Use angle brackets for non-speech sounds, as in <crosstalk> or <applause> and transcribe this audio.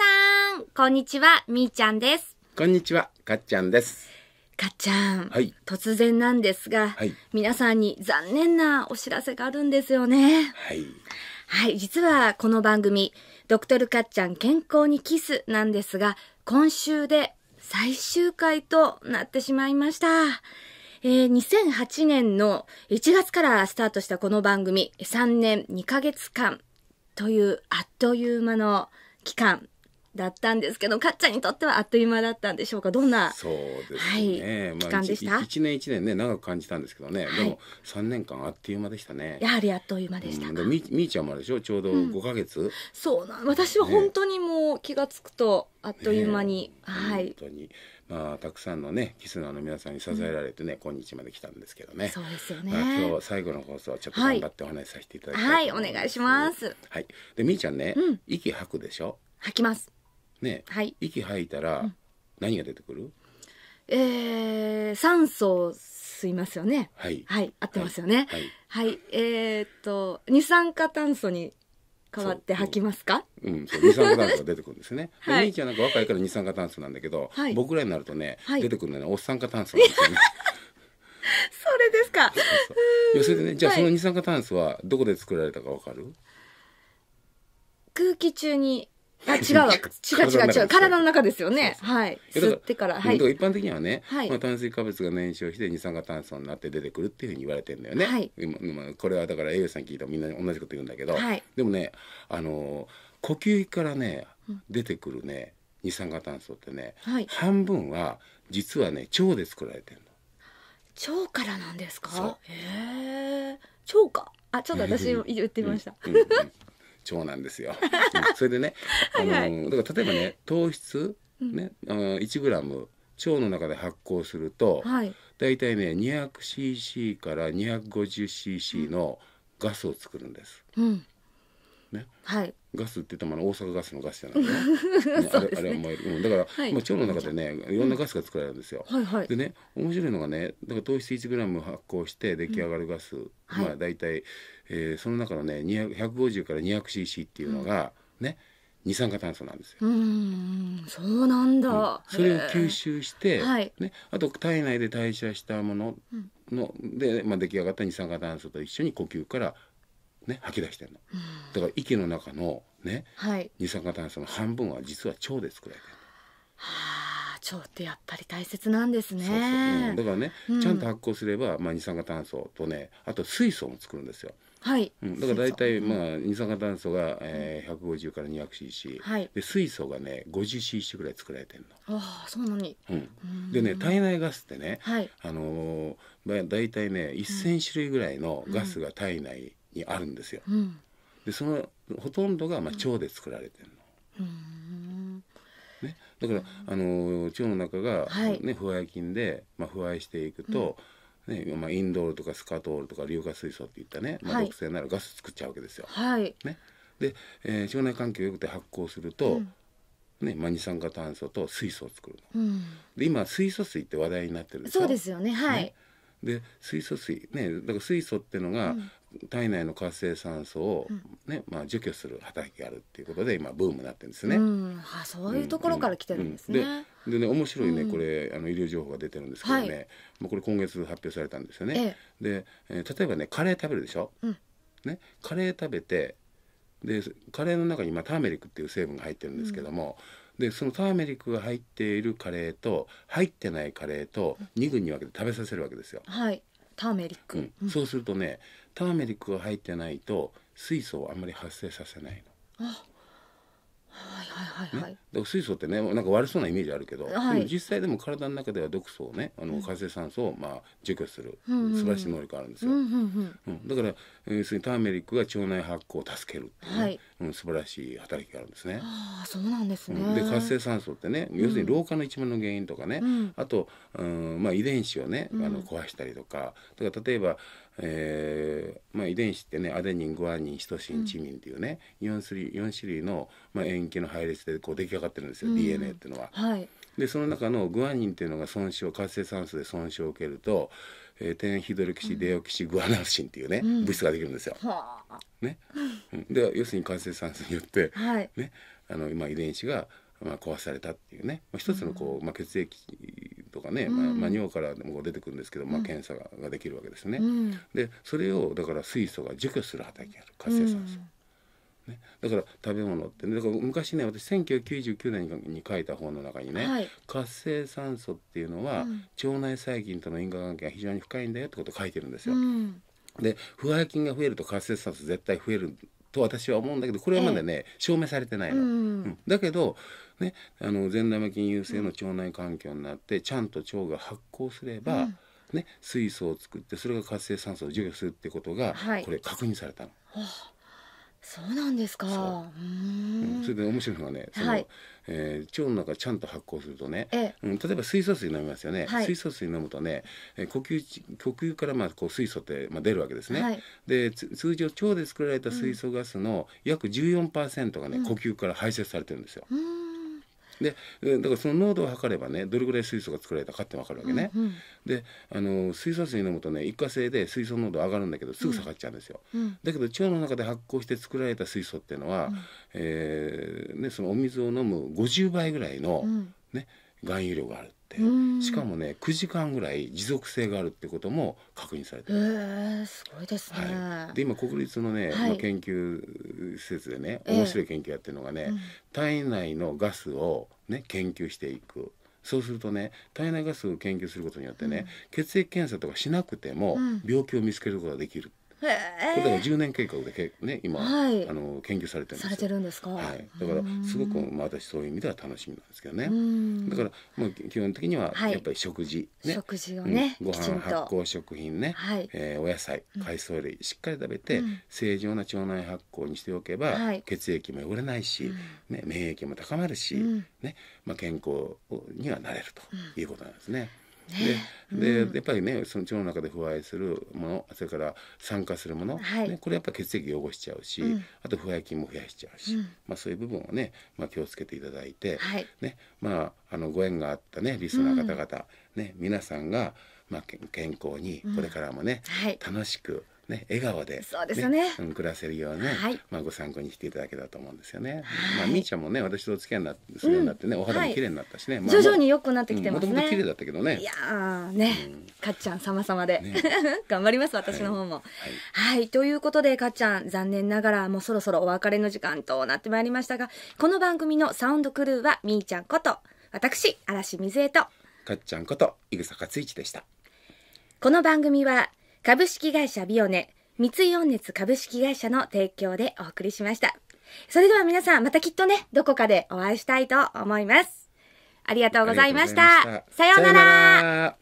さん、こんにちは、みーちゃんです。こんにちは、かっちゃんです。かっちゃん、はい、突然なんですが、はい、皆さんに残念なお知らせがあるんですよね。はい。はい、実はこの番組、ドクトルかっちゃん健康にキスなんですが、今週で最終回となってしまいました。えー、2008年の1月からスタートしたこの番組、3年2ヶ月間というあっという間の期間だったんですけど、かっちゃんにとってはあっという間だったんでしょうか。どんな、そうですね。はい、期間でした、まあ、1, 年一年ね、長く感じたんですけどね、はい、でも三年間あっという間でしたね。やはりあっという間でした、うん、みみーちゃんもあれでしょ、ちょうど五か月、うん、そうな私は本当にもう気が付くと、あっという間に、ね、はい。本当にまあ、たくさんのねキスナーの皆さんに支えられてね、うん、今日まで来たんですけどねそうですよね、まあ、今日最後の放送ちょっと頑張ってお話しさせていただきます、はい、はい、お願いしますはいでみーちゃんね、うん、息吐くでしょ吐きますね、はい、息吐いたら何が出てくる、うん、えー、酸素吸いますよね。はい。はい、合ってますよね。はい。はいはい、えー、っと、二酸化炭素に変わって吐きますかう、うん、そう二酸化炭素が出てくるんですね。<laughs> はい、兄ちゃんなんか若いから二酸化炭素なんだけど、はい、僕らになるとね、出てくるのはね、お酸化炭素なんですよね。<laughs> それですか。そうそれでね、じゃあその二酸化炭素はどこで作られたかわかる、空気中にあ、違う <laughs> 違う違う違う。体の中ですよね。はい。吸ってから。はい。一般的にはね、はい、炭水化物が燃焼して二酸化炭素になって出てくるっていうふうに言われてんだよね。はい。これはだから栄養士さん聞いたらみんな同じこと言うんだけど、はい、でもね、あの呼吸からね出てくるね二酸化炭素ってね、はい、半分は実はね腸で作られてるの。腸からなんですか。へえ。腸か。あ、ちょっと私も言ってみました。うんうんうん長なんですよ。<laughs> それでね、<laughs> あの、はだから例えばね、糖質ね、うん、1グラム腸の中で発酵すると、はい、大体ね 200cc から 250cc のガスを作るんです。うん、ね、はい、ガスって言ったら大阪ガスのガスじゃないの、ね <laughs> ね、あれあれは燃える、うん、だから、はい、まあ、腸の中でねいろんなガスが作られるんですよ、うんはいはい、でね面白いのがねだから糖質 1g 発酵して出来上がるガス、うんまあ大体、えー、その中のね150から 200cc っていうのがね、二酸化炭素なんですよ。うんそうなんだ、うん、それを吸収して、ね、あと体内で代謝したものの、で、まあ、出来上がった二酸化炭素と一緒に呼吸からね、吐き出してるの、うん、だから息の中のね、はい、二酸化炭素の半分は実は腸で作られてるはあ腸ってやっぱり大切なんですねそうそう、うん、だからね、うん、ちゃんと発酵すれば、まあ、二酸化炭素とねあと水素も作るんですよはい、うん、だから大体、まあ、二酸化炭素が、えー、150から 200cc、はい、で水素がね 50cc ぐらい作られてるの。ああそうなのに、うん、でね体内ガスってね、はいあのー、大体ね1,000種類ぐらいのガスが体内にあるんですよ。うん、でそのほとんどがまあ腸で作られてるの。うんね、だから、あの腸の中が、ね不和菌で、まあ、腐敗していくと、ねまあ、インドールとかスカトールとか硫化水素っていったね、まあ、毒性なあるガス作っちゃうわけですよ。はいね、で、えー、腸内環境が良くて発酵すると、ねまあ、二酸化炭素と水素を作るの。うん、で今水素水って話題になってるでそうですよねはい。ねで水素水ねだから水素ってのが、うん、体内の活性酸素をね、うん、まあ、除去する働きがあるっていうことで今ブームなってんですね、うん、あそういうところから来てるんですね。うん、でね面白いねこれ、あの医療情報が出てるんですけどね、はい、もうこれ今月発表されたんですよね。ええ、で、えー、例えばねカレー食べるでしょ、うね、カレー食べてでカレーの中に、まあ、ターメリックっていう成分が入ってるんですけども、でそのターメリックが入っているカレーと入ってないカレーと2群に分けて食べさせるわけですよ。はいターメリック、そうするとねターメリックが入ってないと水素をあんまり発生させないの。はいはいはいはい、だから水素ってねなんか悪そうなイメージあるけど、はい、でも実際でも体の中では毒素をねあの活性酸素をまあ除去する、素晴らしい能力があるんですよ、だから要するにターメリックが腸内発酵を助けるっていう、ね、はい、うん、素晴らしい働きがあるんですね。あそうなんですね、うん、で活性酸素ってね要するに老化の一番の原因とかね、あと、うんまあ、遺伝子をねあの壊したりとかだから例えばえーまあ、遺伝子ってねアデニングアニンヒトシンチミンっていうね、うん、4, 種類4種類の、まあ、塩基の配列でこう出来上がってるんですよ、うん、DNA っていうのは。はい、でその中のグアニンっていうのが損傷活性酸素で損傷を受けると、えー、テンヒドリキシデオキシグアナフシンっていうね、うん、物質ができるんですよ。ね、で要するに活性酸素によって、はい、ね、あの今遺伝子がまあ、壊されたっていうね、まあ、一つのこう、まあ、血液とかね、うん、まあ、マニからも出てくるんですけど、まあ、検査が,、できるわけですね。でそれをだから水素が除去する働きがある活性酸素。ね、だから食べ物って、ね、だから昔ね私1999年に書いた本の中にね、はい、活性酸素っていうのは、腸内細菌との因果関係が非常に深いんだよってことを書いてるんですよ。うん、で不破菌が増えると活性酸素絶対増えると私は思うんだけどこれはまだね、ええ、証明されてないの。うん、だけどね、あの善玉菌優性の腸内環境になって、ちゃんと腸が発酵すれば、ね、水素を作ってそれが活性酸素を除去するってことが、これ確認されたの。そうなんですか。うん、それで面白いのはね、その、はえ腸の中ちゃんと発酵するとね、うん、例えば水素水飲みますよね。水素水飲むとね、えー、呼吸呼吸からまあこう水素ってまあ出るわけですね。で通常腸で作られた水素ガスの約14%がね、呼吸から排泄されてるんですよ。うんでだからその濃度を測ればねどれぐらい水素が作られたかって分かるわけね、うんうん、であの水素水飲むとね一過性で水素濃度上がるんだけどすぐ下がっちゃうんですよ、うんうん、だけど腸の中で発酵して作られた水素っていうのは、うん、えー、ね、そのお水を飲む50倍ぐらいの、ね、含有量があるってしかもね9時間ぐらい持続性があるってことも確認されてるすごいですね、はい、で今国立のね、はい、研究施設でね面白い研究やってるのがね、えーうん、体内のガスをね研究していくそうするとね体内ガスを研究することによってね、うん、血液検査とかしなくても病気を見つけることができるこれでも10年計画でね今、はい、あの研究されてるんですされてるんですか、はい、だからすごく、まあ、私そういう意味では楽しみなんですけどねだからもう基本的にはやっぱり食事、ね、食事をね、うん、ご飯発酵食品ね、はい、えー、お野菜海藻類しっかり食べて、うん、正常な腸内発酵にしておけば、はい、血液も汚れないし、うん、ね、免疫も高まるし、ねまあ、健康にはなれるということなんですね。で,、でやっぱりねその腸の中で腐敗するものそれから酸化するもの、はいね、これやっぱ血液汚しちゃうし、うん、あと腐敗菌も増やしちゃうし、うん、まあ、そういう部分をね、まあ、気をつけていただいて、はい、ねまあ、あのご縁があったねリスナー方々、ね、皆さんが、まあ、健康にこれからもね、はい、楽しくね、笑顔で、ね、そうですねうん、暮らせるようね、はい、まあ、ご参考にしていただけたと思うんですよね。まあ、みーちゃんもね私とお付き合いになっするようになってね、お肌も綺麗になったしね、徐々に良くなってきてますね。もともと綺麗だったけどねいやね、かっちゃん様々で、<laughs> 頑張ります私の方も。はい、ということでかっちゃん残念ながらもうそろそろお別れの時間となってまいりましたがこの番組のサウンドクルーはみーちゃんこと私嵐水江とかっちゃんこと井草勝一でした。この番組は株式会社ビオネ、三井温熱株式会社の提供でお送りしました。それでは皆さん、またきっとね、どこかでお会いしたいと思います。ありがとうございました。さようなら。